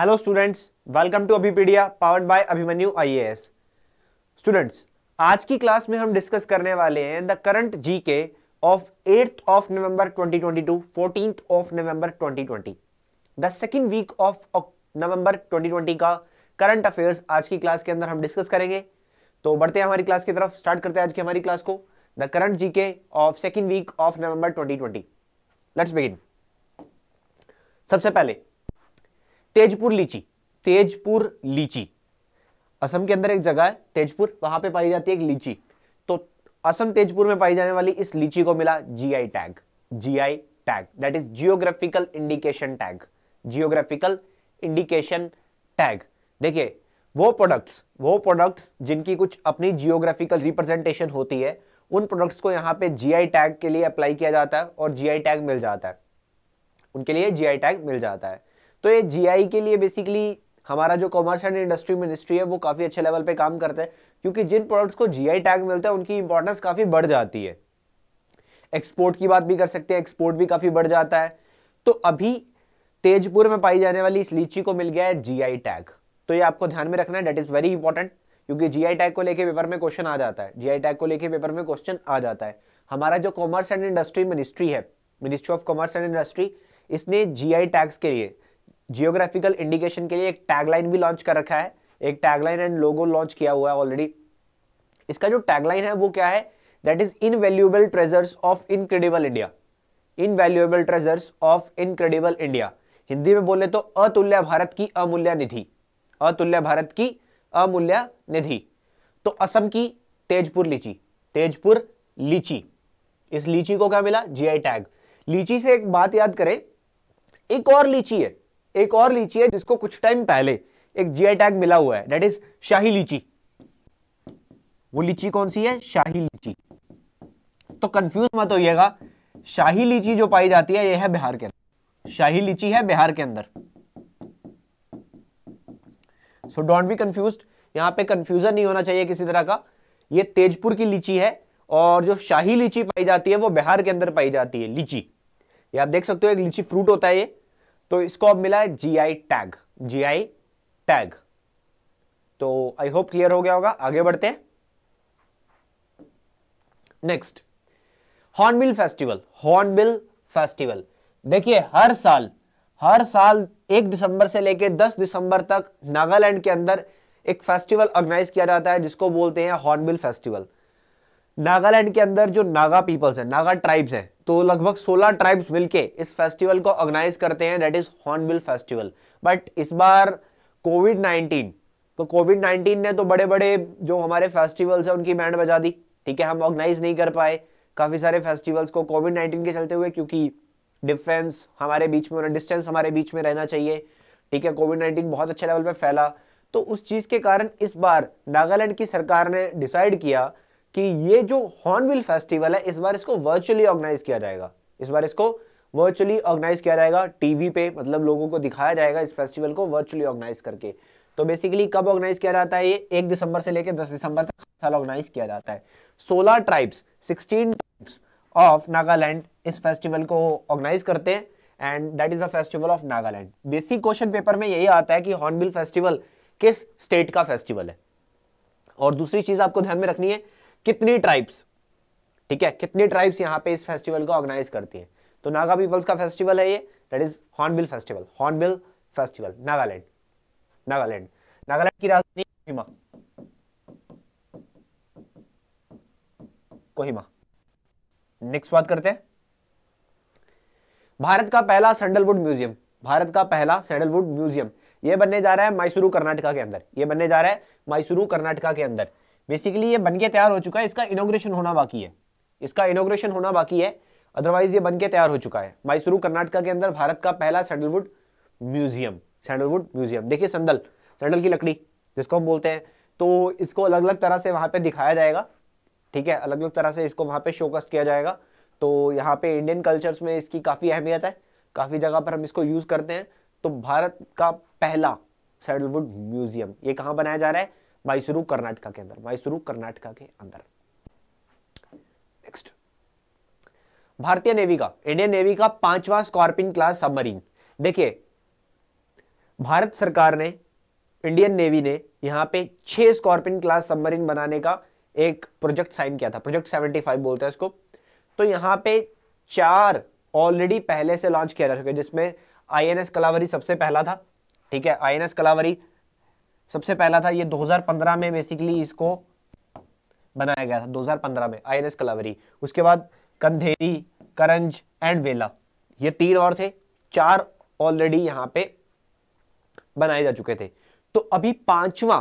Hello students welcome to Abhipedia powered by Abhimanyu IAS students आज की class में हम डिस्कस करने वाले हैं the current GK of eighth of November 2022 to of November 2020 the second week of November 2020 का current affairs आज की क्लास के अंदर हम डिस्कस करेंगे तो बढ़ते हैं हमारी क्लास की तरफ स्टार्ट करते हैं आज की हमारी क्लास को the current GK of second week of November twenty let's begin सबसे पहले तेजपुर लीची तेजपुर लीची असम के अंदर एक जगह है तेजपुर वहां पे पाई जाती है एक लीची तो असम तेजपुर में पाई जाने वाली इस लीची को मिला GI tag GI tag that is geographical indication tag geographical indication tag देखिए वो प्रोडक्ट्स वो प्रोडक्ट्स जिनकी कुछ अपनी जियोग्राफिकल रिप्रेजेंटेशन होती है उन प्रोडक्ट्स को यहाँ पे जीआई टैग के लिए अप्लाई किया जाता है और जीआई टैग मिल जाता है उनके लिए जीआई टैग मिल जाता है तो ये जीआई के लिए बेसिकली हमारा जो कॉमर्स एंड इंडस्ट्री मिनिस्ट्री है वो काफ़ी अच्छे लेवल पे काम करता है क्योंकि जिन प्रोडक्ट्स को जीआई टैग मिलता है उनकी इंपॉर्टेंस काफ़ी बढ़ जाती है एक्सपोर्ट की बात भी कर सकते हैं एक्सपोर्ट भी काफ़ी बढ़ जाता है तो अभी तेजपुर में पाई जाने वाली इस लीची को मिल गया है जी टैग तो ये आपको ध्यान में रखना है डेट इज़ वेरी इंपॉर्टेंट क्योंकि जीआई टैग को लेके पेपर में क्वेश्चन आ जाता है जीआई टैग को लेके पेपर में क्वेश्चन आ जाता है हमारा जो कॉमर्स एंड इंडस्ट्री मिनिस्ट्री है ministry of commerce and industry इसने जीआई टैग्स के लिए जियोग्राफिकल इंडिकेशन के लिए एक टैगलाइन भी लॉन्च कर रखा है एक टैगलाइन एंड लोगो लॉन्च किया हुआ है ऑलरेडी इसका जो टैगलाइन है वो क्या है that is valuable treasures of incredible India valuable treasures of incredible India Hindi में बोले तो अतुल्य भारत की अमूल्य निधि अतुल्य भारत की अमूल्य निधि तो असम की तेजपुर लीची तेजपुर लीची इस लीची को क्या मिला जीआई टैग लीची से एक बात याद करें एक और लीची है एक और लीची है जिसको कुछ टाइम पहले एक आई टैग मिला हुआ है डेट इज शाही लीची वो लीची कौन सी है शाही लीची तो कंफ्यूज मत होइएगा शाही लीची जो पाई जाती है ये है बिहार के अंदर शाही लीची है बिहार के अंदर सो डोंट बी कंफ्यूज यहां पे कंफ्यूजन नहीं होना चाहिए किसी तरह का ये तेजपुर की लीची है और जो शाही लीची पाई जाती है वो बिहार के अंदर पाई जाती है लीची ये आप देख सकते हो एक लीची फ्रूट होता है ये तो इसको अब मिला है जीआई टैग जीआई टैग तो आई होप क्लियर हो गया होगा आगे बढ़ते हैं next hornbill festival hornbill festival देखिए हर साल हर साल एक दिसंबर से लेकर दस दिसंबर तक नागालैंड के अंदर एक फेस्टिवल ऑर्गेनाइज किया जाता है जिसको बोलते हैं हॉर्नबिल फेस्टिवल नागालैंड के अंदर जो नागा पीपल्स हैं नागा ट्राइब्स हैं तो लगभग 16 ट्राइब्स मिलके इस फेस्टिवल को ऑर्गेनाइज करते हैं that is hornbill festival but इस बार कोविड 19 तो कोविड 19 ने तो बड़े बड़े जो हमारे फेस्टिवल्स हैं उनकी बैंड बजा दी ठीक है हम ऑर्गेनाइज नहीं कर पाए काफ़ी सारे फेस्टिवल्स को कोविड 19 के चलते हुए क्योंकि डिफेंस हमारे बीच में डिस्टेंस हमारे बीच में रहना चाहिए ठीक है कोविड 19 बहुत अच्छे लेवल पर फैला तो उस चीज़ के कारण इस बार नागालैंड की सरकार ने डिसाइड किया कि ये जो हॉर्नविल फेस्टिवल है इस बार इसको वर्चुअली ऑर्गेनाइज किया जाएगा इस बार इसको वर्चुअली ऑर्गेनाइज किया जाएगा टीवी पे मतलब लोगों को दिखाया जाएगा इस फेस्टिवल को वर्चुअली ऑर्गेनाइज करके तो बेसिकली कब ऑर्गेनाइज किया जाता है ये एक दिसंबर से लेकर दस दिसंबर तक साल ऑर्गेनाइज किया जाता है सोलह tribes sixteen tribes of Nagaland इस फेस्टिवल को ऑर्गेनाइज करते हैं and that is the festival of Nagaland basic question paper में यही आता है कि हॉर्नबिल फेस्टिवल किस स्टेट का फेस्टिवल है और दूसरी चीज आपको ध्यान में रखनी है कितनी ट्राइब्स ठीक है कितनी ट्राइब्स यहाँ पे इस फेस्टिवल को ऑर्गेनाइज करती हैं तो नागा पीपल्स का फेस्टिवल है ये that is hornbill festival hornbill festival Nagaland Nagaland Nagaland की राजधानी कोहिमा कोहिमा नेक्स्ट बात करते हैं भारत का पहला सैंडलवुड म्यूजियम भारत का पहला सैंडलवुड म्यूजियम ये बनने जा रहा है मैसूरू कर्नाटका के अंदर ये बनने जा रहा है मैसूरू कर्नाटका के अंदर बेसिकली ये बन के तैयार हो चुका है इसका इनोग्रेशन होना बाकी है इसका इनोग्रेशन होना बाकी है अदरवाइज ये बन के तैयार हो चुका है मैसूरू कर्नाटका के अंदर भारत का पहला सैंडलवुड म्यूजियम सैंडलवुड म्यूजियम देखिए संडल सैंडल की लकड़ी जिसको हम बोलते हैं तो इसको अलग अलग तरह से वहाँ पर दिखाया जाएगा ठीक है अलग अलग तरह से इसको वहाँ पर शोकस्ट किया जाएगा तो यहाँ पर इंडियन कल्चर्स में इसकी काफ़ी अहमियत है काफ़ी जगह पर हम इसको यूज़ करते हैं तो भारत का पहला सैंडलवुड म्यूजियम ये कहाँ बनाया जा रहा है मैसूरू कर्नाटका के अंदर मैसूरू कर्नाटका के अंदर नेक्स्ट भारतीय नेवी का इंडियन नेवी का पांचवा स्कॉर्पिन क्लास सबमरीन देखिए भारत सरकार ने इंडियन नेवी ने यहां पे छह स्कॉर्पिन क्लास सबमरीन बनाने का एक प्रोजेक्ट साइन किया था प्रोजेक्ट 75 बोलते हैं इसको तो यहां पे चार ऑलरेडी पहले से लॉन्च किया जा चुके जिसमें आईएनएस कलावरी सबसे पहला था ठीक है आईएनएस कलावरी सबसे पहला था ये 2015 में बेसिकली इसको बनाया गया था 2015 में आई एन एस कलावरी उसके बाद कंधेरी करंज एंड वेला ये तीन और थे चार ऑलरेडी यहां पे बनाए जा चुके थे तो अभी पांचवा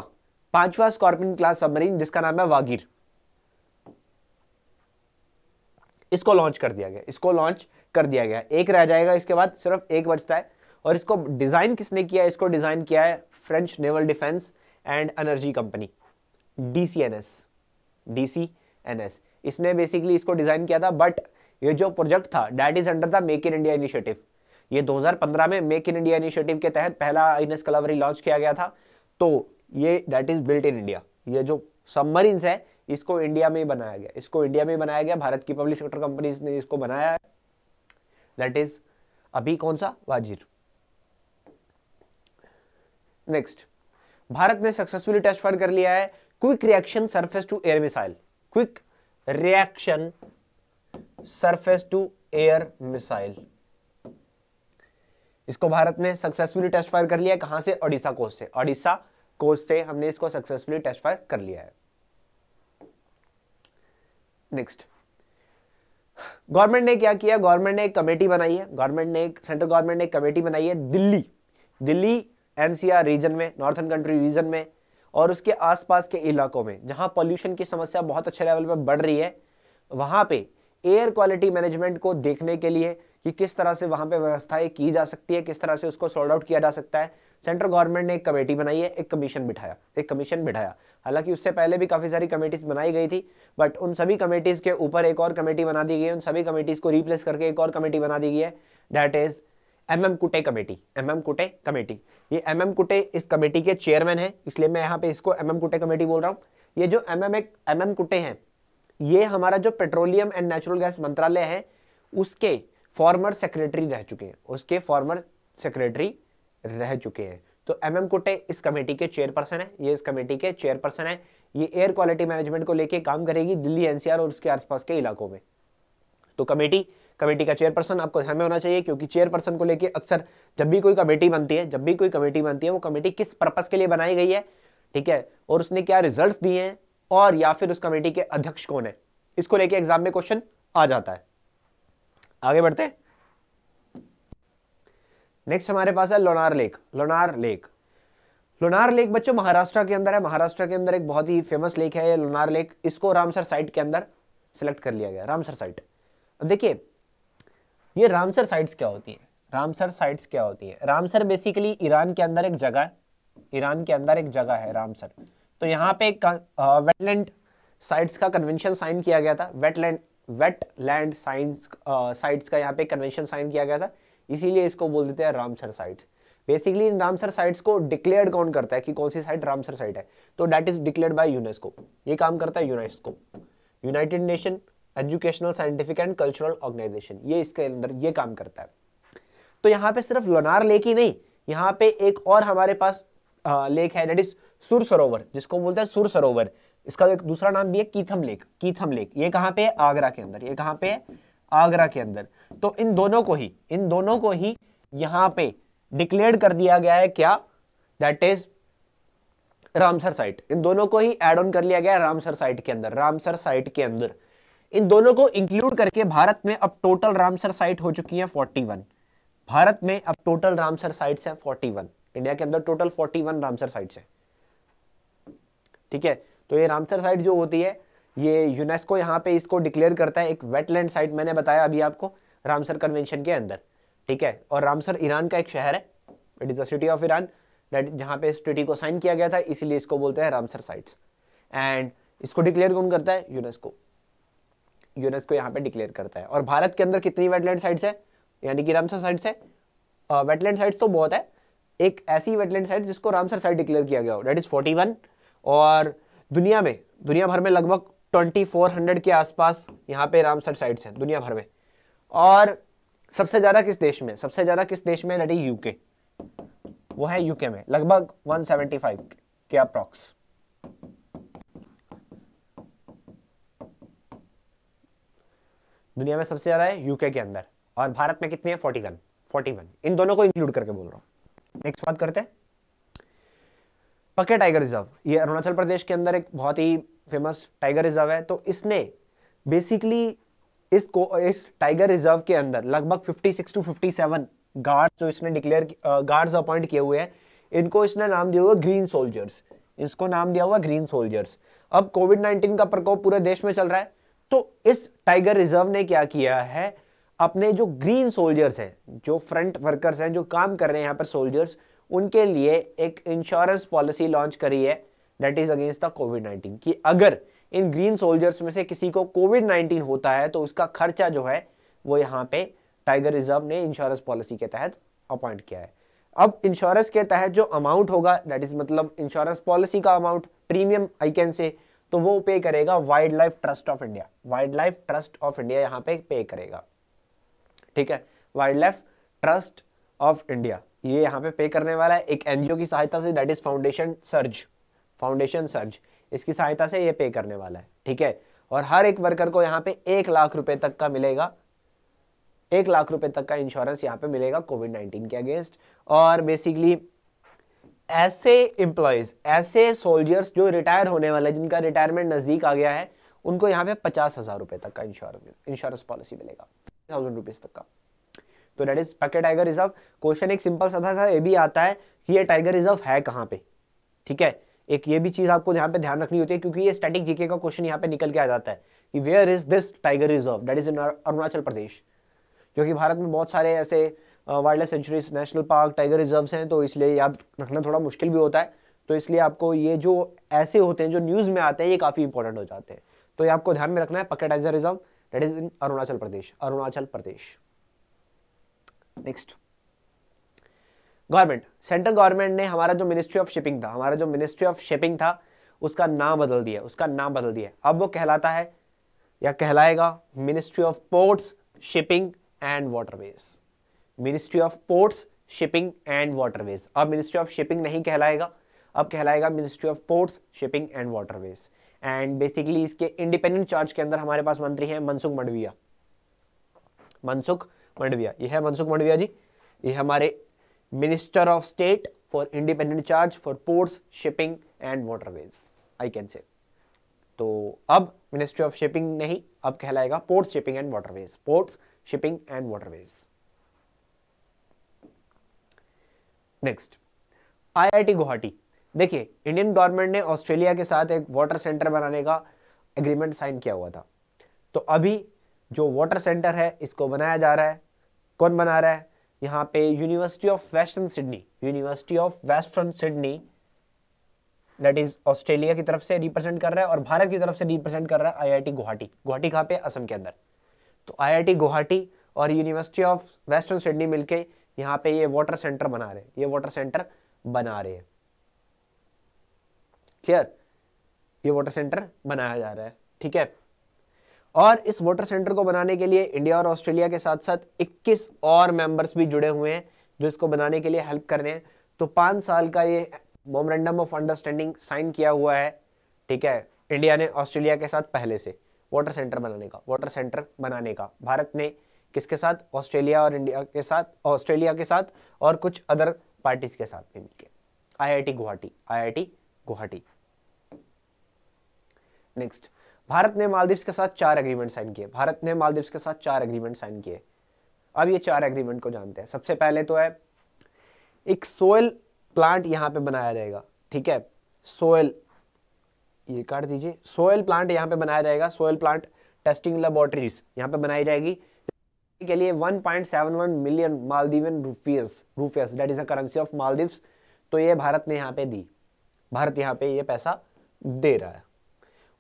पांचवा स्कॉर्पियन क्लास सबमरीन जिसका नाम है वागीर इसको लॉन्च कर दिया गया इसको लॉन्च कर दिया गया एक रह जाएगा इसके बाद सिर्फ एक बचता है और इसको डिजाइन किसने किया इसको डिजाइन किया है French naval defence and energy company D C N S D C N S इसने बेसिकली इसको डिज़ाइन किया था बट ये जो प्रोजेक्ट था that is under the make in India initiative ये 2015 में मेक इन इंडिया इनिशिएटिव के तहत पहला इनस कलावरी लॉन्च किया गया था तो ये that is built in India ये जो सबमरीन्स है इसको इंडिया में ही बनाया गया इसको इंडिया में ही बनाया गया भारत की पब्लिक सेक्टर कंपनीज ने इसको बनाया है दैट इज अभी कौन सा वाजिर नेक्स्ट भारत ने सक्सेसफुली टेस्ट फायर कर लिया है quick reaction surface to air missile quick reaction surface to air missile इसको भारत ने सक्सेसफुली टेस्ट फायर कर लिया है कहां से ओडिशा कोस्ट से ओडिशा कोस्ट से हमने इसको सक्सेसफुली टेस्ट फायर कर लिया है नेक्स्ट गवर्नमेंट ने क्या किया गवर्नमेंट ने एक कमेटी बनाई है गवर्नमेंट ने एक सेंट्रल गवर्नमेंट ने एक कमेटी बनाई है दिल्ली दिल्ली एनसीआर रीजन में नॉर्थन कंट्री रीजन में और उसके आसपास के इलाकों में जहां पॉल्यूशन की समस्या बहुत अच्छे लेवल पर बढ़ रही है वहां पे एयर क्वालिटी मैनेजमेंट को देखने के लिए कि किस तरह से वहां पे व्यवस्थाएं की जा सकती है किस तरह से उसको सॉल्व आउट किया जा सकता है सेंट्रल गवर्नमेंट ने एक कमेटी बनाई है एक कमीशन बिठाया एक कमीशन बिठाया हालांकि उससे पहले भी काफ़ी सारी कमेटीज बनाई गई थी बट उन सभी कमेटीज़ के ऊपर एक और कमेटी बना दी गई है उन सभी कमेटीज़ को रिप्लेस करके एक और कमेटी बना दी गई है that is M M Kute committee M M Kute committee ये एमएम कुटे इस कमेटी के चेयरमैन हैं इसलिए मैं यहाँ पे इसको एमएम कुटे कमेटी बोल रहा हूँ ये जो एम एम एम एम कुटे हैं ये हमारा जो पेट्रोलियम एंड नेचुरल गैस मंत्रालय है उसके फॉर्मर सेक्रेटरी रह चुके हैं उसके फॉर्मर सेक्रेटरी रह चुके हैं तो एम एम कुटे इस कमेटी के चेयरपर्सन है ये इस कमेटी के चेयरपर्सन है ये एयर क्वालिटी मैनेजमेंट को लेकर काम करेगी दिल्ली एनसीआर और उसके आसपास के इलाकों में तो कमेटी कमेटी का चेयरपर्सन आपको ध्यान में होना चाहिए क्योंकि चेयरपर्सन को लेकर अक्सर जब भी कोई कमेटी बनती है जब भी कोई कमेटी बनती है वो कमेटी किस पर्पज के लिए बनाई गई है ठीक है और उसने क्या रिजल्ट दिए हैं और या फिर उस कमेटी के अध्यक्ष कौन है इसको लेके एग्जाम में क्वेश्चन आ जाता है आगे बढ़ते नेक्स्ट हमारे पास है Lonar lake Lonar lake Lonar lake बच्चों महाराष्ट्र के अंदर है महाराष्ट्र के अंदर एक बहुत ही फेमस लेक है लोनार लेक इसको रामसर साइट के अंदर सिलेक्ट कर लिया गया रामसर साइट अब देखिए ये रामसर साइट्स क्या होती हैं रामसर साइट्स क्या होती है रामसर बेसिकली ईरान के अंदर एक जगह है ईरान के अंदर एक जगह है रामसर तो यहाँ पे वेटलैंड साइट्स का कन्वेंशन साइन किया गया था wetland wet land science sites का यहाँ पे कन्वेंशन साइन किया गया था इसीलिए इसको बोल देते हैं Ramsar sites basically Ramsar sites को डिक्लेयर कौन करता है कि कौन सी साइट रामसर साइट है तो that is declare by UNESCO ये काम करता है UNESCO United Nation educational scientific and cultural organisation ये इसके अंदर ये काम करता है तो यहाँ पे सिर्फ लोनार लेक ही नहीं यहाँ पे एक और हमारे पास लेक है डेट इज सुर सरोवर जिसको बोलते हैं सुर सरोवर इसका एक दूसरा नाम भी है कीथम लेक कीथम लेक ये कहाँ पे है आगरा के अंदर ये कहाँ पे है आगरा के अंदर तो इन दोनों को ही इन दोनों को ही यहाँ पे डिक्लेयर कर दिया गया है क्या दैट इज रामसर साइट इन दोनों को ही एड ऑन कर लिया गया है रामसर साइट के अंदर रामसर साइट के अंदर इन दोनों को इंक्लूड करके भारत में अब टोटल रामसर साइट हो चुकी है 41 भारत में अब टोटल रामसर साइट्स हैं 41 इंडिया के अंदर टोटल 41 रामसर साइट्स हैं ठीक है तो ये रामसर साइट जो होती है ये यूनेस्को यहाँ पे इसको डिक्लेयर करता है एक वेटलैंड साइट मैंने बताया अभी आपको रामसर कन्वेंशन के अंदर ठीक है और रामसर ईरान का एक शहर है it is the city of Iran that जहाँ पे इस ट्रिटी को साइन किया गया था इसीलिए इसको बोलते हैं रामसर साइट्स एंड इसको डिक्लेयर कौन करता है यूनेस्को यूनेस्को यहाँ पे डिक्लेयर करता है और भारत के अंदर कितनी वेटलैंड साइट्स है यानी कि रामसर साइट्स है वेटलैंड साइट्स तो बहुत है एक ऐसी वेटलैंड साइट जिसको रामसर साइट डिक्लेयर किया गया हो डेट इज़ फोर्टी और दुनिया में दुनिया भर में लगभग ट्वेंटी के आसपास यहाँ पे रामसर साइट्स हैं दुनिया भर में और सबसे ज़्यादा किस देश में सबसे ज़्यादा किस देश में डेट इज यूके वो है यूके में लगभग 175 के अप्रॉक्स दुनिया में सबसे ज्यादा है यूके के अंदर और भारत में कितनी है फोर्टी वन फोर्टी वन इन दोनों को इंक्लूड करके बोल रहा हूँ नेक्स्ट बात करते हैं पके टाइगर रिजर्व ये अरुणाचल प्रदेश के अंदर एक बहुत ही फेमस टाइगर रिजर्व है तो इसने बेसिकली इसको इस टाइगर रिजर्व के अंदर लगभग fifty six to fifty seven guard जो इसने डिक्लेयर गार्ड्स अपॉइंट किए हुए हैं इनको इसने नाम दिया हुआ ग्रीन सोल्जर्स इसको नाम दिया हुआ ग्रीन सोल्जर्स अब कोविड 19 का प्रकोप पूरे देश में चल रहा है तो इस टाइगर रिजर्व ने क्या किया है अपने जो ग्रीन सोल्जर्स हैं जो फ्रंट वर्कर्स हैं जो काम कर रहे हैं यहाँ पर सोल्जर्स उनके लिए एक इंश्योरेंस पॉलिसी लॉन्च करी है that is against the COVID nineteen कि अगर इन ग्रीन सोल्जर्स में से किसी को कोविड नाइन्टीन होता है तो उसका खर्चा जो है वो यहाँ पे टाइगर रिजर्व ने इंश्योरेंस पॉलिसी के तहत अपॉइंट किया है अब इंश्योरेंस के तहत जो अमाउंट होगा दैट इज मतलब इंश्योरेंस पॉलिसी का amount premium I can say तो वो पे करेगा wildlife trust of India wildlife trust of India यहां पे पे करेगा ठीक है wildlife trust of India ये यहां पे पे करने वाला है एक एनजीओ की सहायता से दैट इज फाउंडेशन सर्ज फाउंडेशन सर्ज इसकी सहायता से ये पे करने वाला है ठीक है और हर एक वर्कर को यहां पे एक लाख रुपए तक का मिलेगा एक लाख रुपए तक का इंश्योरेंस यहां पे मिलेगा कोविड नाइनटीन के अगेंस्ट और बेसिकली ऐसे एम्प्लॉयज़ ऐसे सोल्जर्स जो रिटायर होने वाले जिनका रिटायरमेंट नज़दीक आ गया है उनको यहाँ पे पचास हज़ार रुपए तक का इंश्योरेंस इंश्योरेंस पॉलिसी मिलेगा थाउजेंड रुपीज़ तक का तो that is Pakke tiger reserve question एक सिंपल सा था ये भी आता है कि ये टाइगर रिजर्व है कहाँ पे ठीक है एक ये भी चीज़ आपको यहाँ पे ध्यान रखनी होती है क्योंकि ये स्टैटिक जीके का क्वेश्चन यहाँ पे निकल के आ जाता है कि where is this tiger reserve that is in Arunachal Pradesh जो कि भारत में बहुत सारे ऐसे wildlife sanctuaries national park tiger reserves हैं तो इसलिए याद रखना थोड़ा मुश्किल भी होता है तो इसलिए आपको ये जो ऐसे होते हैं जो न्यूज़ में आते हैं ये काफ़ी इंपॉर्टेंट हो जाते हैं तो ये आपको ध्यान में रखना है पक्का tiger reserve that is in Arunachal Pradesh Arunachal Pradesh next government central government ने हमारा जो मिनिस्ट्री ऑफ शिपिंग था हमारा जो मिनिस्ट्री ऑफ शिपिंग था उसका नाम बदल दिया उसका नाम बदल दिया अब वो कहलाता है या कहलाएगा ministry of ports shipping and waterways ministry of ports shipping and waterways अब मिनिस्ट्री ऑफ शिपिंग नहीं कहलाएगा अब कहलाएगा ministry of ports shipping and waterways and basically इसके इंडिपेंडेंट चार्ज के अंदर हमारे पास मंत्री हैं मनसुख मंडविया मनसुख मंडविया ये है मनसुख मंडविया जी ये हमारे minister of state for independent charge for ports shipping and waterways I can say तो अब मिनिस्ट्री ऑफ शिपिंग नहीं अब कहलाएगा ports shipping and waterways ports shipping and waterways next IIT Guwahati देखिए इंडियन गवर्नमेंट ने ऑस्ट्रेलिया के साथ एक वाटर सेंटर बनाने का एग्रीमेंट साइन किया हुआ था तो अभी जो वाटर सेंटर है इसको बनाया जा रहा है कौन बना रहा है यहाँ पे university of western Sydney university of western Sydney that is Australia की तरफ से रिप्रेजेंट कर रहा है और भारत की तरफ से रिप्रेजेंट कर रहा है आईआईटी गुवाहाटी गुवाहाटी कहाँ पे असम के अंदर तो आईआईटी गुवाहाटी और यूनिवर्सिटी ऑफ वेस्टर्न सिडनी मिलके यहाँ पे ये वाटर सेंटर बना रहे ये वाटर सेंटर बना रहे हैं क्लियर ये वाटर सेंटर बनाया जा रहा है ठीक है और इस वाटर सेंटर को बनाने के लिए इंडिया और ऑस्ट्रेलिया के साथ साथ 21 और मेंबर्स भी जुड़े हुए हैं जो इसको बनाने के लिए हेल्प कर रहे हैं तो पांच साल का ये मोमरेंडम ऑफ अंडरस्टैंडिंग साइन किया हुआ है ठीक है इंडिया ने ऑस्ट्रेलिया के साथ पहले से वाटर सेंटर बनाने का वाटर सेंटर बनाने का भारत ने किसके साथ ऑस्ट्रेलिया और इंडिया के साथ ऑस्ट्रेलिया के साथ और कुछ अदर पार्टीज के साथ भी मिलकर IIT Guwahati IIT Guwahati next Bharat ने मालदीव्स के साथ चार एग्रीमेंट साइन किए भारत ने मालदीव्स के साथ चार एग्रीमेंट साइन किए अब ये चार एग्रीमेंट को जानते हैं सबसे पहले तो है एक सोयल प्लांट यहां पे बनाया जाएगा ठीक है सोयल ये काट दीजिए सोयल प्लांट यहां पे बनाया जाएगा सोयल प्लांट टेस्टिंग लेबोरेटरीज यहां पे बनाई जाएगी के लिए 1.71 million Maldivian rufiyas rufiyas that is a currency of Maldives तो ये भारत ने यहाँ पे दी भारत यहाँ पे ये पैसा दे रहा है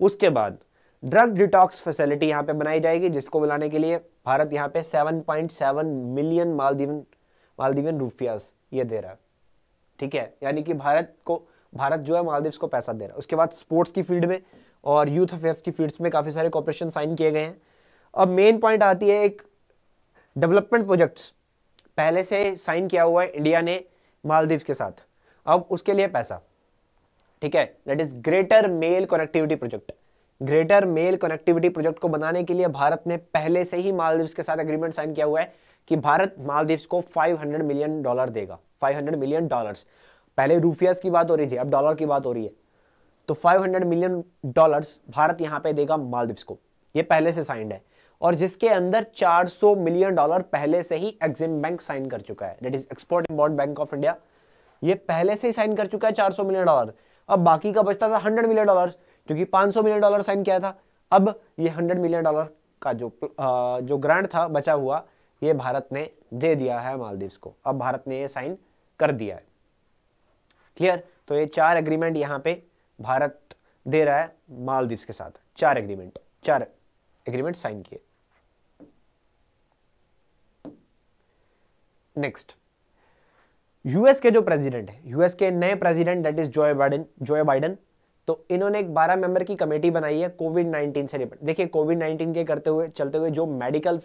उसके बाद ड्रग डिटॉक्स फैसिलिटी यहाँ पे बनाई जाएगी जिसको बुलाने के लिए भारत यहाँ पे 7.7 मिलियन मालदीवन मालदीवियन रूफियास ये दे रहा है ठीक है यानी कि भारत को भारत जो है मालदीव्स को पैसा दे रहा है उसके बाद स्पोर्ट्स की फील्ड में और यूथ अफेयर्स की फील्ड्स में काफ़ी सारे कॉपरेशन साइन किए गए हैं अब मेन पॉइंट आती है एक डेवलपमेंट प्रोजेक्ट्स पहले से साइन किया हुआ है इंडिया ने मालदीव के साथ अब उसके लिए पैसा ठीक है that is greater Male connectivity project greater Male connectivity project को बनाने के लिए भारत ने पहले से ही मालदीव्स के साथ एग्रीमेंट साइन किया हुआ है कि भारत मालदीव्स को 500 मिलियन डॉलर देगा 500 मिलियन डॉलर्स पहले रूफियाज की बात हो रही थी अब डॉलर की बात हो रही है तो 500 मिलियन डॉलर्स भारत यहां पे देगा मालदीव्स को ये पहले से साइंड है और जिसके अंदर 400 मिलियन डॉलर पहले से ही एक्सिम बैंक साइन कर चुका है that is export import bank of India ये पहले से ही साइन कर चुका है 400 मिलियन डॉलर अब बाकी का बचता था 100 मिलियन डॉलर क्योंकि 500 मिलियन डॉलर साइन किया था अब ये 100 मिलियन डॉलर का जो आ, जो ग्रांट था बचा हुआ ये भारत ने दे दिया है मालदीव्स को अब भारत ने ये साइन कर दिया है क्लियर तो ये चार एग्रीमेंट यहाँ पे भारत दे रहा है मालदीव्स के साथ चार एग्रीमेंट चार एग्रीमेंट साइन किए नेक्स्ट यूएस के जो प्रेसिडेंट है यूएस के नए president that is Joe Biden Joe Biden तो इन्होंने एक 12 मेंबर की कमेटी बनाई है कोविड 19 से रिलेटेड देखिए कोविड 19 के करते हुए चलते हुए जो मेडिकल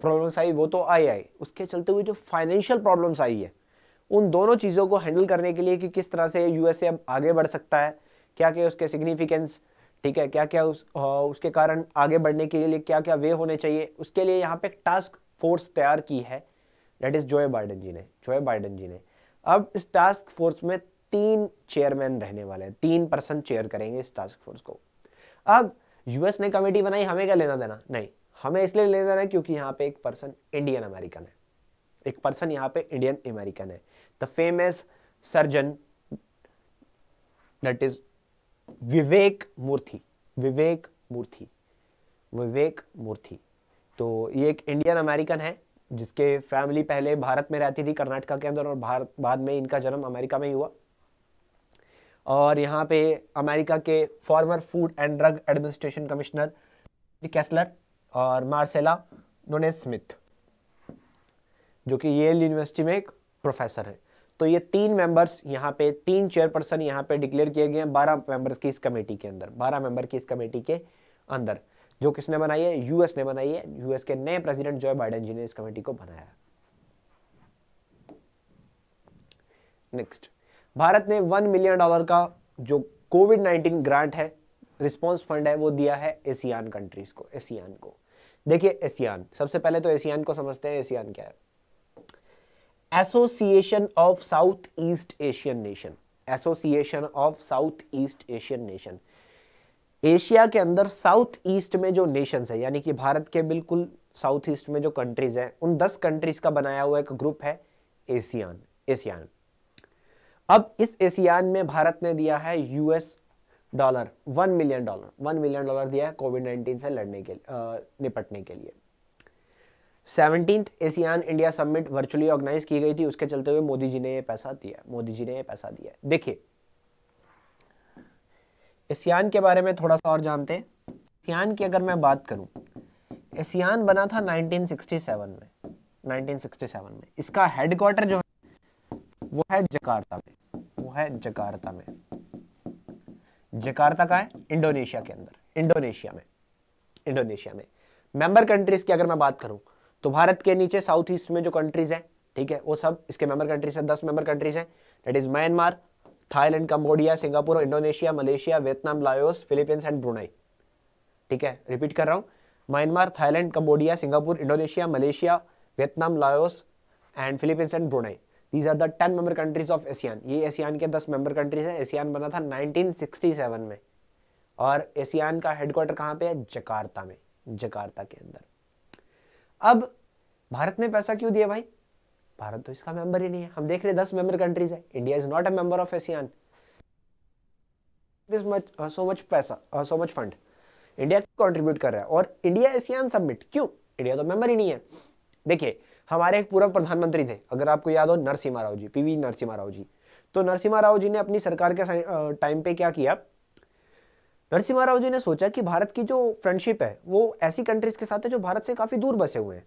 प्रॉब्लम्स आई वो तो आई आई उसके चलते हुए जो फाइनेंशियल प्रॉब्लम्स आई है उन दोनों चीज़ों को हैंडल करने के लिए कि किस तरह से यूएसए अब आगे बढ़ सकता है क्या क्या उसके सिग्निफिकेंस ठीक है क्या क्या उस आ, उसके कारण आगे बढ़ने के लिए क्या क्या वे होने चाहिए उसके लिए यहाँ पे टास्क फोर्स तैयार की है that is Joe Biden ji ने जोए बाइडन जी ने अब इस टास्क फोर्स में तीन चेयरमैन रहने वाले हैं तीन पर्सन चेयर करेंगे इस टास्क फोर्स को अब यूएस ने कमेटी बनाई हमें क्या लेना देना नहीं हमें इसलिए लेना देना है क्योंकि यहाँ पे एक पर्सन इंडियन अमेरिकन है एक पर्सन यहाँ पे इंडियन अमेरिकन है the famous surgeon that is Vivek Murthy Vivek Murthy Vivek Murthy तो ये एक इंडियन अमेरिकन है जिसके फैमिली पहले भारत में रहती थी कर्नाटका के अंदर और भारत बाद में इनका जन्म अमेरिका में हुआ और यहाँ पे अमेरिका के former food and drug administration commissioner Kessler और मार्सेला नोने स्मिथ जो कि येल यूनिवर्सिटी में एक प्रोफेसर है तो ये तीन मेंबर्स यहाँ पे तीन चेयरपर्सन यहाँ पे डिक्लेयर किए गए हैं बारह मेंबर्स की इस कमेटी के अंदर बारह मेंबर की इस कमेटी के अंदर जो किसने बनाई है यूएस ने बनाई है यूएस के नए प्रेसिडेंट जो बाइडेन जी ने इस कमेटी को बनाया नेक्स्ट भारत ने वन मिलियन डॉलर का जो कोविड नाइनटीन ग्रांट है रिस्पॉन्स फंड है वो दिया है एशियान कंट्रीज को एशियान को देखिए एशियान सबसे पहले तो एशियान को समझते हैं एशियान क्या है association of south east Asian nation association of south east Asian nation Asia के अंदर साउथ ईस्ट में जो नेशंस है यानी कि भारत के बिल्कुल साउथ ईस्ट में जो कंट्रीज हैं उन दस कंट्रीज का बनाया हुआ एक ग्रुप है एशियान एशियान अब इस एशियान में भारत ने दिया है US dollar one million dollar one million dollar दिया है कोविड नाइन्टीन से लड़ने के आ, निपटने के लिए seventeen ASEAN India summit virtually organise की गई थी उसके चलते हुए मोदी जी ने ये पैसा दिया मोदी जी ने ये पैसा दिया देखिए एसियान के बारे में थोड़ा सा और जानते हैं एसियान की अगर मैं बात करूं एसियान बना था 1967 में 1967 में इसका हेडक्वार्टर जो है वो है जकार्ता में वो है जकार्ता में जकार्ता का है इंडोनेशिया के अंदर इंडोनेशिया में इंडोनेशिया में मेंबर कंट्रीज की अगर मैं बात करूं तो भारत के नीचे साउथ ईस्ट में जो कंट्रीज हैं ठीक है वो सब इसके मेंबर कंट्रीज हैं दस मेंबर कंट्रीज हैं that is Myanmar Thailand Cambodia Singapore Indonesia Malaysia Vietnam Laos Philippines and Brunei ठीक है रिपीट कर रहा हूँ Myanmar Thailand Cambodia Singapore Indonesia Malaysia Vietnam Laos and Philippines and Brunei these are the ten member countries of ASEAN ये ASEAN के दस member countries हैं ASEAN बना था 1967 में और एशियान का हेडक्वार्टर कहाँ पे है जकार्ता में जकार्ता के अंदर अब भारत ने पैसा क्यों दिया भाई भारत तो इसका मेंबर ही नहीं है हम देख रहे दस मेंबर कंट्रीज है India is not a member of ASEAN this much so much पैसा so much fund India contribute कर रहा है और इंडिया एसियान सबमिट क्यों इंडिया तो मेंबर ही नहीं है देखिए हमारे एक पूर्व प्रधानमंत्री थे अगर आपको याद हो नरसिम्हा राव जी पीवी नरसिम्हा राव जी तो नरसिम्हा राव जी ने अपनी सरकार के टाइम uh, पे क्या किया नरसिम्हा राव जी ने सोचा कि भारत की जो फ्रेंडशिप है वो ऐसी कंट्रीज के साथ है जो भारत से काफ़ी दूर बसे हुए हैं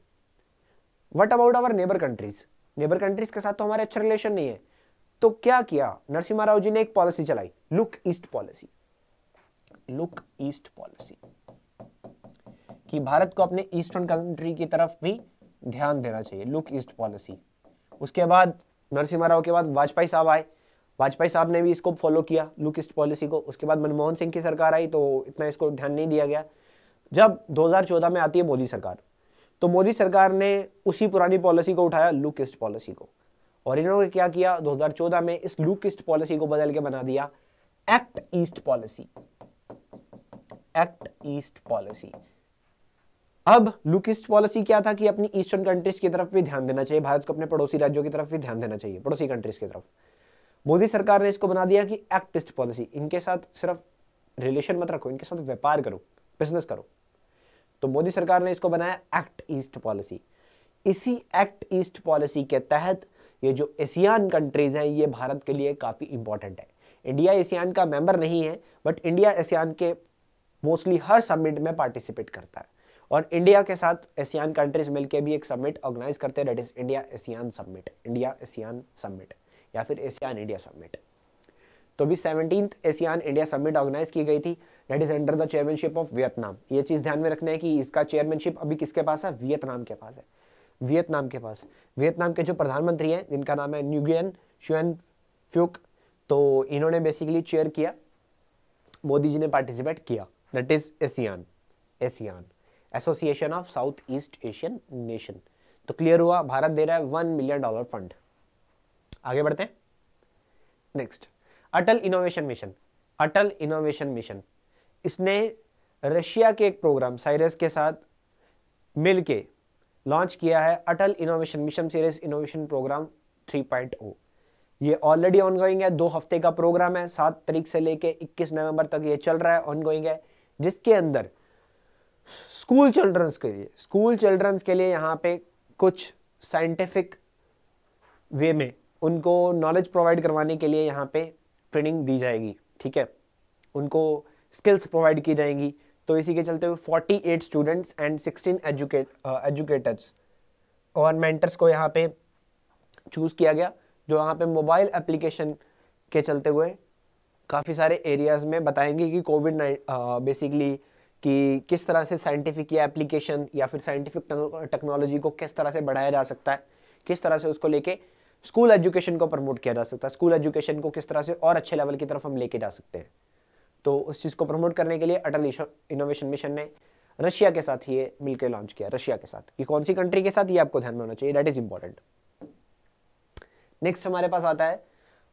what about our neighbour countries neighbour countries के साथ तो हमारे अच्छा रिलेशन नहीं है तो क्या किया नरसिम्हा राव जी ने एक पॉलिसी चलाई look east policy look east policy कि भारत को अपने ईस्टर्न कंट्री की तरफ भी ध्यान देना चाहिए लुक ईस्ट पॉलिसी उसके बाद नरसिम्हा राव के बाद वाजपेयी साहब आए वाजपेयी साहब ने भी इसको फॉलो किया लुक ईस्ट पॉलिसी को उसके बाद मनमोहन सिंह की सरकार आई तो इतना इसको ध्यान नहीं दिया गया जब 2014 में आती है मोदी सरकार तो मोदी सरकार ने उसी पुरानी पॉलिसी को उठाया लुक इस्ट पॉलिसी को और इन्होंने क्या किया 2014 में इस लुक पॉलिसी को बदल के बना दिया act east policy act east policy अब लुकिस्ट पॉलिसी क्या था कि अपनी ईस्टर्न कंट्रीज की तरफ भी ध्यान देना चाहिए भारत को अपने पड़ोसी राज्यों की तरफ भी ध्यान देना चाहिए पड़ोसी कंट्रीज की तरफ मोदी सरकार ने इसको बना दिया कि एक्ट ईस्ट पॉलिसी इनके साथ सिर्फ रिलेशन मत रखो इनके साथ व्यापार करो बिजनेस करो तो मोदी सरकार ने इसको बनाया एक्ट ईस्ट पॉलिसी इसी एक्ट ईस्ट पॉलिसी के तहत ये जो एशियान कंट्रीज़ हैं ये भारत के लिए काफ़ी इंपॉर्टेंट है इंडिया एशियान का मेंबर नहीं है बट इंडिया एशियान के मोस्टली हर समिट में पार्टिसिपेट करता है और इंडिया के साथ एशियान कंट्रीज मिलकर भी एक समिट ऑर्गेनाइज करते हैं that is India ASEAN summit India ASEAN summit या फिर एशियान इंडिया समिट तो भी seventeen ASEAN India summit organise की गई थी that is under the chairmanship of Vietnam ये चीज़ ध्यान में रखना है कि इसका चेयरमैनशिप अभी किसके पास है वियतनाम के पास है वियतनाम के पास वियतनाम के जो प्रधानमंत्री हैं जिनका नाम है न्यूगियन शुअन फ्यूक तो इन्होंने बेसिकली चेयर किया मोदी जी ने पार्टिसिपेट किया that is ASEAN ASEAN association of south east Asian nation तो क्लियर हुआ भारत दे रहा है वन मिलियन डॉलर फंड आगे बढ़ते हैं next Atal innovation mission Atal innovation mission इसने रशिया के एक प्रोग्राम साइरस के साथ मिल के लॉन्च किया है Atal innovation mission Sirius innovation programme 3.0 ये ऑलरेडी ऑनगोइंग है दो हफ्ते का प्रोग्राम है सात तारीख से लेके 21 नवंबर तक ये चल रहा है ऑनगोइंग है जिसके अंदर स्कूल चिल्ड्रंस के लिए स्कूल चिल्ड्रंस के लिए यहाँ पे कुछ साइंटिफिक वे में उनको नॉलेज प्रोवाइड करवाने के लिए यहाँ पे ट्रेनिंग दी जाएगी ठीक है उनको स्किल्स प्रोवाइड की जाएंगी तो इसी के चलते हुए forty eight students and sixteen educate educators और मेंटर्स को यहाँ पे चूज़ किया गया जो यहाँ पे मोबाइल एप्लीकेशन के चलते हुए काफ़ी सारे एरियाज़ में बताएंगे कि कोविड नाइन बेसिकली uh, कि किस तरह से साइंटिफिक या एप्लीकेशन या फिर साइंटिफिक टेक्नोलॉजी को किस तरह से बढ़ाया जा सकता है किस तरह से उसको लेके स्कूल एजुकेशन को प्रमोट किया जा सकता है स्कूल एजुकेशन को किस तरह से और अच्छे लेवल की तरफ हम लेके जा सकते हैं तो उस चीज़ को प्रमोट करने के लिए अटल इनोवेशन मिशन ने रशिया के साथ ये मिलकर लॉन्च किया रशिया के साथ ये कौन सी कंट्री के साथ ये आपको ध्यान में होना चाहिए दैट इज इंपॉर्टेंट नेक्स्ट हमारे पास आता है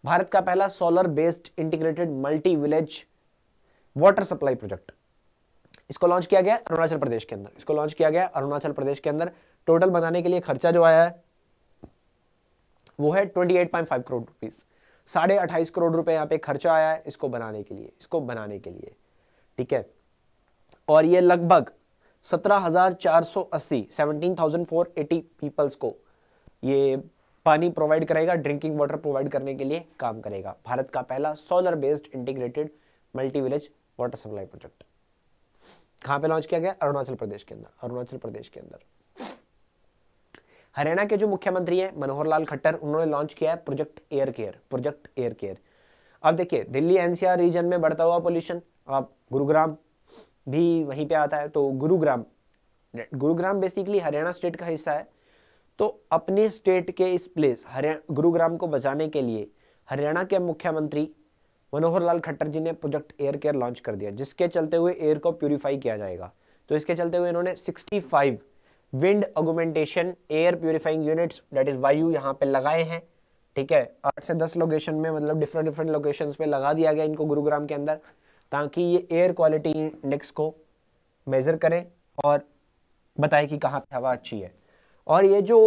भारत का पहला solar based integrated multi village water supply project इसको लॉन्च किया गया अरुणाचल प्रदेश के अंदर इसको लॉन्च किया गया अरुणाचल प्रदेश के अंदर टोटल बनाने के लिए खर्चा जो आया है वो है 28.5 करोड़ रुपीज साढ़े अट्ठाईस करोड़ रुपए यहाँ पे खर्चा आया है इसको बनाने के लिए इसको बनाने के लिए ठीक है और ये लगभग फोर एटी पीपल्स को ये पानी प्रोवाइड करेगा ड्रिंकिंग वाटर प्रोवाइड करने के लिए काम करेगा भारत का पहला solar based integrated multi village water supply project कहाँ पे लॉन्च किया गया अरुणाचल प्रदेश के अंदर अरुणाचल प्रदेश के अंदर हरियाणा के जो मुख्यमंत्री हैं मनोहर लाल खट्टर उन्होंने लॉन्च किया है project air care project air care अब देखिए दिल्ली एनसीआर रीजन में बढ़ता हुआ पोल्यूशन अब गुरुग्राम भी वहीं पे आता है तो गुरुग्राम गुरुग्राम बेसिकली हरियाणा स्टेट का हिस्सा है तो अपने स्टेट के इस प्लेस हरियाणा गुरुग्राम को बचाने के लिए हरियाणा के मुख्यमंत्री मनोहर लाल खट्टर जी ने प्रोजेक्ट एयर केयर लॉन्च कर दिया जिसके चलते हुए एयर को प्योरीफाई किया जाएगा तो इसके चलते हुए इन्होंने sixty wind augmentation air purifying units that is Vayu यहाँ पे लगाए हैं ठीक है आठ से दस लोकेशन में मतलब डिफरेंट डिफरेंट लोकेशन पे लगा दिया गया इनको गुरुग्राम के अंदर ताकि ये एयर क्वालिटी इंडेक्स को मेज़र करें और बताए कि कहाँ पे हवा अच्छी है और ये जो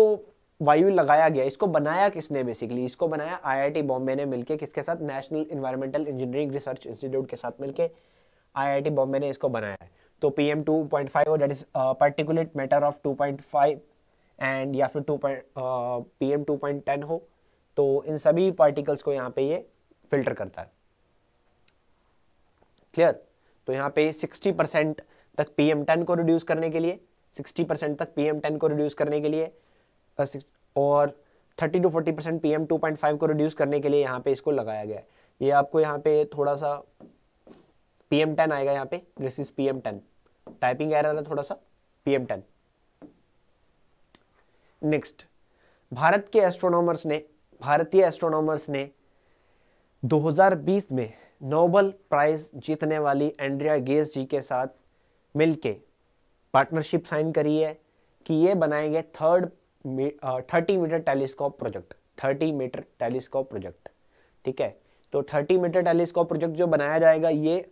वायु लगाया गया इसको बनाया किसने बेसिकली इसको बनाया आईआईटी बॉम्बे ने मिलके किसके साथ national environmental engineering research institute के साथ मिलके आईआईटी बॉम्बे ने इसको बनाया है तो P M two point five और that is particulate matter of two point five and या फिर two point P M two point ten हो तो इन सभी पार्टिकल्स को यहाँ पे ये फिल्टर करता है क्लियर तो यहाँ पे सिक्सटी परसेंट तक पी एम टेन को रिड्यूस करने के लिए सिक्सटी परसेंट तक पी एम टेन को रिड्यूस करने के लिए uh, और thirty to forty percent P M two point five को रिड्यूस करने के लिए यहाँ पे इसको लगाया गया है ये आपको यहाँ पे थोड़ा सा पी एम टेन आएगा यहाँ पे this is P M ten typing error है थोड़ा सा पीएम टेन नेक्स्ट भारत के एस्ट्रोनॉमर्स ने भारतीय एस्ट्रोनॉमर्स ने 2020 में नोबल प्राइज जीतने वाली एंड्रिया गेस जी के साथ मिलके पार्टनरशिप साइन करी है कि ये बनाएंगे third thirty metre telescope project thirty metre telescope project ठीक है तो थर्टी मीटर टेलीस्कोप प्रोजेक्ट जो बनाया जाएगा ये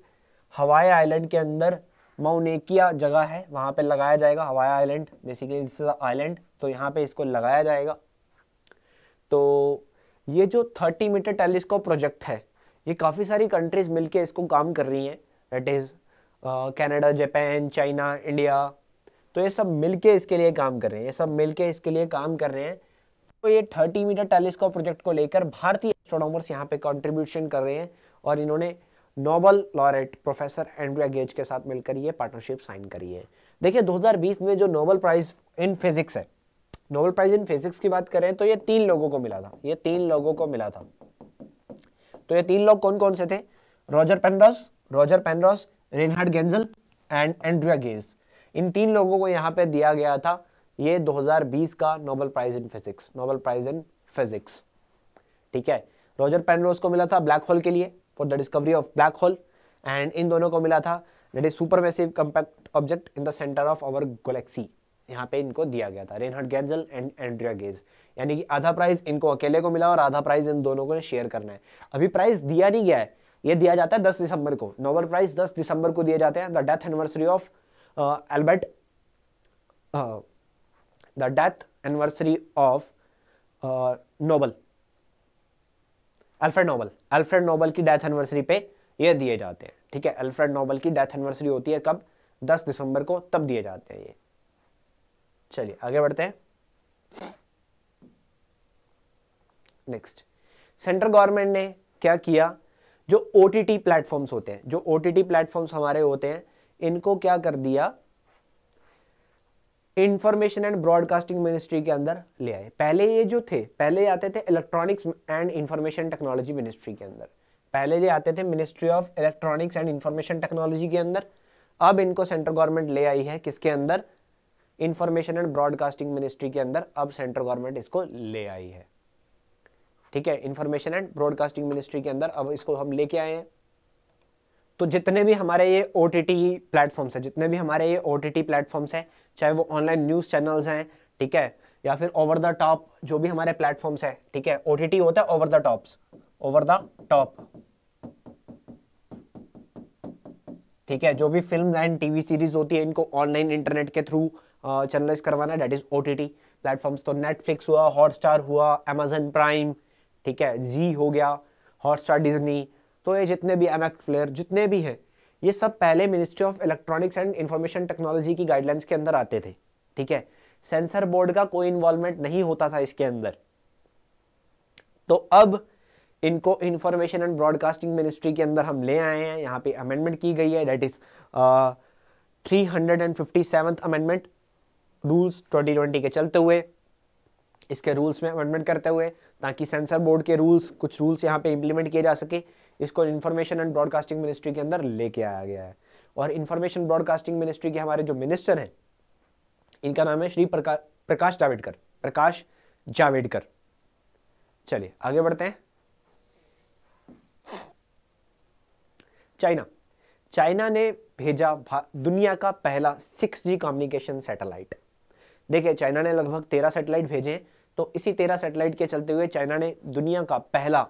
हवाई आइलैंड के अंदर माउनेकिया जगह है वहाँ पे लगाया जाएगा Hawaii island basically it's island तो यहाँ पे इसको लगाया जाएगा तो ये जो 30 मीटर टेलीस्कोप प्रोजेक्ट है ये काफ़ी सारी कंट्रीज मिलके इसको काम कर रही हैं that is Canada Japan China India तो ये सब मिलके इसके लिए काम कर रहे हैं ये सब मिलके इसके लिए काम कर रहे हैं तो ये 30 मीटर टेलीस्कोप प्रोजेक्ट को लेकर भारतीय एस्ट्रोनॉमर्स यहाँ पे कंट्रीब्यूशन कर रहे हैं और इन्होंने Nobel laureate professor Andrea Ghez के साथ मिलकर ये पार्टनरशिप साइन करी है देखिए 2020 में जो नोबल प्राइज इन फिजिक्स है नोबल प्राइज इन फिजिक्स की बात करें तो ये तीन लोगों को मिला था ये तीन लोगों को मिला था तो ये तीन लोग कौन कौन से थे Roger Penrose Roger Penrose Reinhard Genzel and Andrea Ghez इन तीन लोगों को यहाँ पे दिया गया था ये 2020 का Nobel prize in physics Nobel prize in physics ठीक है रॉजर पेनरोस को मिला था ब्लैक होल के लिए for the discovery of black hole and इन दोनों को मिला था that is super massive compact object in the centre of our galaxy यहाँ पे इनको दिया गया था Reinhard Genzel and Andrea Ghez यानी कि आधा प्राइज इनको अकेले को मिला और आधा प्राइज इन दोनों को शेयर करना है अभी प्राइज दिया नहीं गया है ये दिया जाता है 10 दिसंबर को नोबल प्राइज 10 दिसंबर को दिए जाते हैं the death anniversary of Albert the death anniversary of Nobel Alfred Nobel Alfred Nobel की डेथ एनिवर्सरी पे ये दिए जाते हैं ठीक है अल्फ्रेड नोबल की डेथ एनिवर्सरी होती है कब 10 दिसंबर को तब दिए जाते हैं ये चलिए आगे बढ़ते हैं नेक्स्ट सेंट्रल गवर्नमेंट ने क्या किया जो ओ टी प्लेटफॉर्म्स होते हैं जो ओ टी प्लेटफॉर्म्स हमारे होते हैं इनको क्या कर दिया इंफॉर्मेशन एंड ब्रॉडकास्टिंग मिनिस्ट्री के अंदर ले आए पहले ये जो थे पहले आते थे electronics and information technology ministry के अंदर पहले ये आते थे ministry of electronics and information technology के अंदर अब इनको सेंट्रल गवर्नमेंट ले आई है किसके अंदर इंफॉर्मेशन एंड ब्रॉडकास्टिंग मिनिस्ट्री के अंदर अब सेंट्रल गवर्नमेंट इसको ले आई है ठीक है इंफॉर्मेशन एंड ब्रॉडकास्टिंग मिनिस्ट्री के अंदर अब इसको हम लेके आए हैं तो जितने भी हमारे ये ओ टी टी प्लेटफॉर्म्स हैं जितने भी हमारे ये ओ टी टी प्लेटफॉर्म्स हैं चाहे वो ऑनलाइन न्यूज़ चैनल्स हैं ठीक है या फिर ओवर द टॉप जो भी हमारे प्लेटफॉर्म्स हैं ठीक है ओ टी टी होता है over the tops over the top ठीक है जो भी फिल्म एंड टीवी सीरीज होती है इनको ऑनलाइन इंटरनेट के थ्रू चैनलाइज करवाना that is O T T platforms तो नेटफ्लिक्स हुआ हॉटस्टार हुआ अमेजन प्राइम ठीक है जी हो गया हॉटस्टार डिजनी तो ये जितने भी एम प्लेयर जितने भी हैं ये सब पहले ministry of electronics and information technology की गाइडलाइंस के अंदर आते थे ठीक है सेंसर बोर्ड का कोई इन्वॉल्वमेंट नहीं होता था इसके अंदर तो अब इनको इंफॉर्मेशन एंड ब्रॉडकास्टिंग मिनिस्ट्री के अंदर हम ले आए हैं यहाँ पे अमेंडमेंट की गई है that is three hundred and fifty seven amendment rules twenty twenty के चलते हुए इसके रूल्स में अमेंडमेंट करते हुए ताकि सेंसर बोर्ड के रूल्स कुछ रूल्स यहाँ पे इंप्लीमेंट किए जा सके इसको इन्फॉर्मेशन एंड ब्रॉडकास्टिंग मिनिस्ट्री के अंदर लेके आया गया है और इन्फॉर्मेशन ब्रॉडकास्टिंग मिनिस्ट्री के हमारे जो मिनिस्टर हैं इनका नाम है श्री प्रकाश प्रकाश जावेडकर प्रकाश जावेडकर चलिए आगे बढ़ते हैं चाइना चाइना ने भेजा दुनिया का पहला सिक्स जी कम्युनिकेशन सैटेलाइट देखिए चाइना ने लगभग तेरह सैटेलाइट भेजे हैं तो इसी तेरह सैटेलाइट के चलते हुए चाइना ने दुनिया का पहला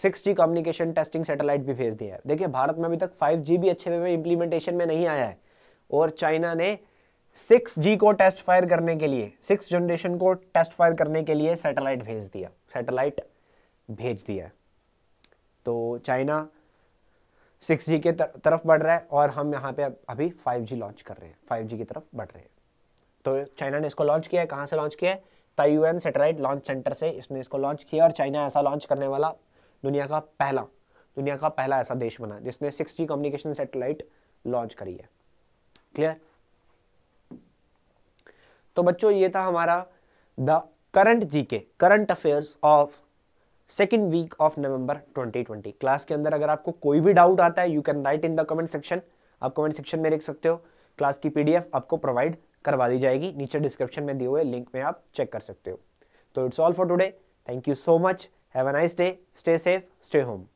six G communication testing satellite भी भेज दिया है देखिए भारत में अभी तक फाइव जी भी अच्छे में इंप्लीमेंटेशन में नहीं आया है और चाइना ने सिक्स जी को टेस्ट फायर करने के लिए सिक्स जनरेशन को टेस्ट फायर करने के लिए सेटेलाइट भेज दिया सेटेलाइट भेज दिया तो चाइना सिक्स जी के तरफ बढ़ रहा है और हम यहाँ पे अभी फाइव जी लॉन्च कर रहे हैं फाइव जी की तरफ बढ़ रहे हैं तो चाइना ने इसको लॉन्च किया है कहाँ से लॉन्च किया है ताइवान सेटेलाइट लॉन्च सेंटर से इसने इसको लॉन्च किया और चाइना ऐसा लॉन्च करने वाला दुनिया का पहला दुनिया का पहला ऐसा देश बना जिसने six G communication satellite launch करी है क्लियर तो बच्चों ये था हमारा the current GK current affairs of second week of November 2020 class के अंदर अगर आपको कोई भी डाउट आता है you can write in the comment section आप कमेंट सेक्शन में लिख सकते हो क्लास की पीडीएफ आपको प्रोवाइड करवा दी जाएगी नीचे डिस्क्रिप्शन में दिए हुए लिंक में आप चेक कर सकते हो तो it's all for today thank you so much Have a nice day. Stay safe. Stay home.